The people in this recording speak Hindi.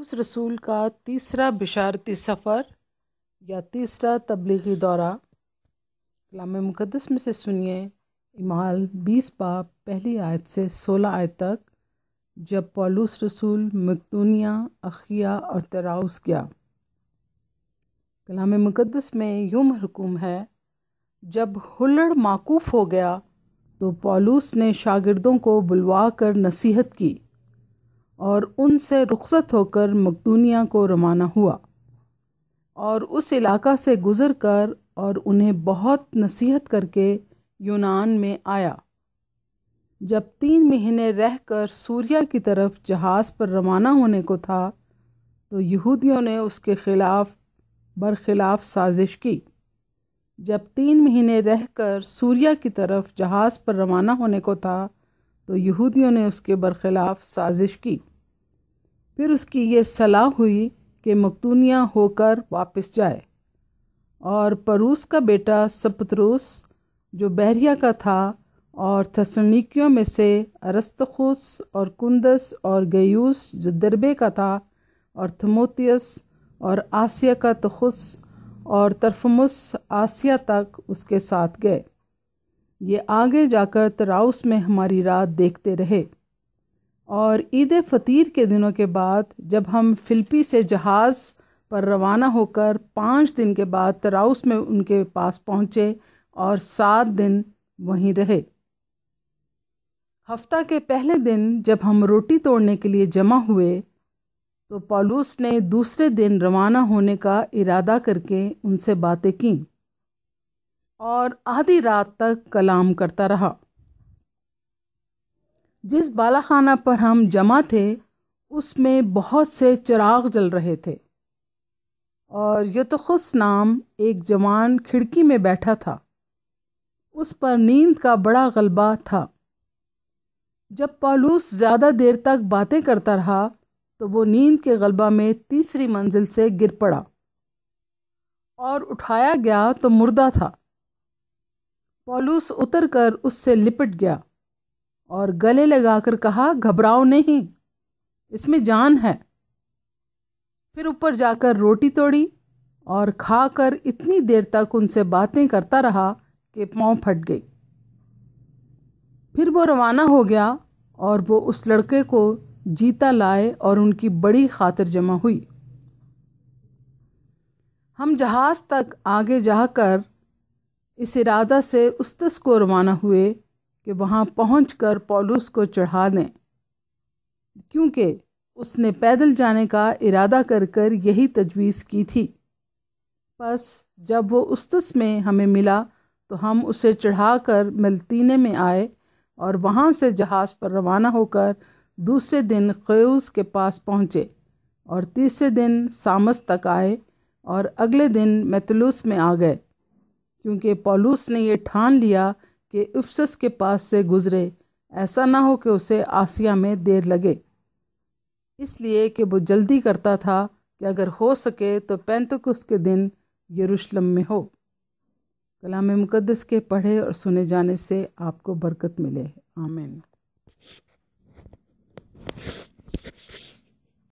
उस रसूल का तीसरा बिशारती सफ़र या तीसरा तबलीगी दौरा कलाम मुकदस में से सुनिए इमाल बीस बाप पहली आयत से सोलह आयत तक जब पॉलूस रसूल मकदूनिया अखिया और तराउस गया कलाम मुकदस में यूँ महकूम है जब हुल्लड़ माकूफ़ हो गया तो पॉलूस ने शागिर्दों को बुलवा कर नसीहत की और उनसे रुखसत होकर मकदूनिया को रवाना हुआ और उस इलाका से गुज़र कर और उन्हें बहुत नसीहत करके यूनान में आया जब तीन महीने रहकर सूर्या की तरफ जहाज़ पर रवाना होने को था तो यहूदियों ने उसके ख़िलाफ़ बरखिलाफ़ साजिश की जब तीन महीने रहकर सूर्या की तरफ जहाज़ पर रवाना होने को था तो यहूदियों ने उसके बरखिलाफ़ साजिश की फिर उसकी ये सलाह हुई कि मकदूनिया होकर वापस जाए और परूस का बेटा सपतरूस जो बहरिया का था और थसनिकियों में से अरस्तखुस और कुंदस और गयूस जो दरबे का था और थमोतियस और आसिया का तखुस और तरफमुस आसिया तक उसके साथ गए ये आगे जाकर तराउस में हमारी रात देखते रहे और ईद फ़तीर के दिनों के बाद जब हम फिल्पी से जहाज़ पर रवाना होकर पाँच दिन के बाद तराउस में उनके पास पहुँचे और सात दिन वहीं रहे हफ्ता के पहले दिन जब हम रोटी तोड़ने के लिए जमा हुए तो पॉलूस ने दूसरे दिन रवाना होने का इरादा करके उनसे बातें की और आधी रात तक कलाम करता रहा जिस बालाखाना पर हम जमा थे उसमें बहुत से चिराग जल रहे थे और युतखस नाम एक जवान खिड़की में बैठा था उस पर नींद का बड़ा गलबा था जब पालूस ज़्यादा देर तक बातें करता रहा तो वो नींद के गलबा में तीसरी मंजिल से गिर पड़ा और उठाया गया तो मुर्दा था पालूस उतर कर उससे लिपट गया और गले लगाकर कहा घबराओ नहीं इसमें जान है फिर ऊपर जाकर रोटी तोड़ी और खाकर इतनी देर तक उनसे बातें करता रहा कि पाँव फट गई फिर वो रवाना हो गया और वो उस लड़के को जीता लाए और उनकी बड़ी खातिर जमा हुई हम जहाज़ तक आगे जाकर इस इरादा से उस्तस को रवाना हुए कि वहाँ पहुँच कर पॉलुस को चढ़ा दें क्योंकि उसने पैदल जाने का इरादा कर कर यही तजवीज़ की थी बस जब वो उस्तस में हमें मिला तो हम उसे चढ़ाकर मलतीने में आए और वहाँ से जहाज़ पर रवाना होकर दूसरे दिन क्यूस के पास पहुँचे और तीसरे दिन सामस तक आए और अगले दिन मैतलूस में आ गए क्योंकि पौलूस ने ये ठान लिया के इफ्सस के पास से गुजरे ऐसा ना हो कि उसे आसिया में देर लगे इसलिए कि वो जल्दी करता था कि अगर हो सके तो पैंतक उसके दिन यरूशलम में हो कलाम मुकदस के पढ़े और सुने जाने से आपको बरकत मिले आमीन